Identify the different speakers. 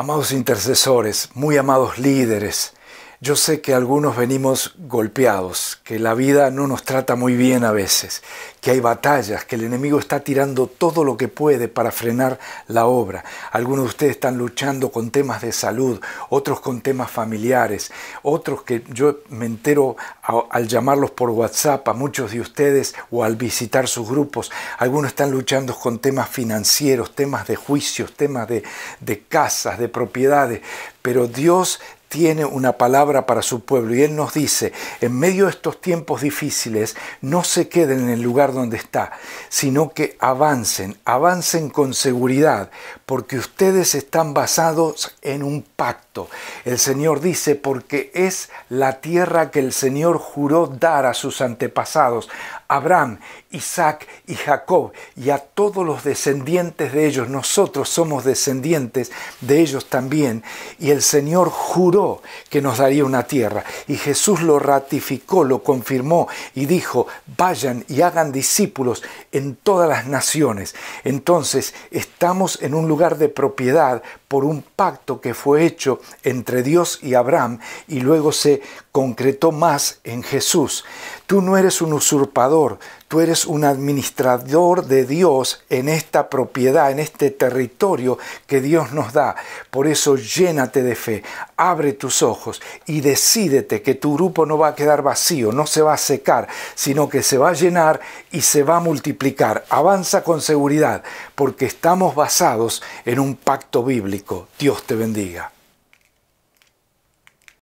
Speaker 1: Amados intercesores, muy amados líderes, yo sé que algunos venimos golpeados, que la vida no nos trata muy bien a veces, que hay batallas, que el enemigo está tirando todo lo que puede para frenar la obra. Algunos de ustedes están luchando con temas de salud, otros con temas familiares, otros que yo me entero al llamarlos por WhatsApp a muchos de ustedes o al visitar sus grupos. Algunos están luchando con temas financieros, temas de juicios, temas de, de casas, de propiedades. Pero Dios tiene una palabra para su pueblo y Él nos dice, en medio de estos tiempos difíciles, no se queden en el lugar donde está, sino que avancen, avancen con seguridad, porque ustedes están basados en un pacto. El Señor dice, porque es la tierra que el Señor juró dar a sus antepasados, Abraham, Isaac y Jacob, y a todos los descendientes de ellos. Nosotros somos descendientes de ellos también. Y el Señor juró que nos daría una tierra. Y Jesús lo ratificó, lo confirmó y dijo, vayan y hagan discípulos en todas las naciones. Entonces estamos en un lugar de propiedad por un pacto que fue hecho entre Dios y Abraham y luego se concretó más en Jesús. Tú no eres un usurpador tú eres un administrador de Dios en esta propiedad, en este territorio que Dios nos da. Por eso llénate de fe, abre tus ojos y decídete que tu grupo no va a quedar vacío, no se va a secar, sino que se va a llenar y se va a multiplicar. Avanza con seguridad, porque estamos basados en un pacto bíblico. Dios te bendiga.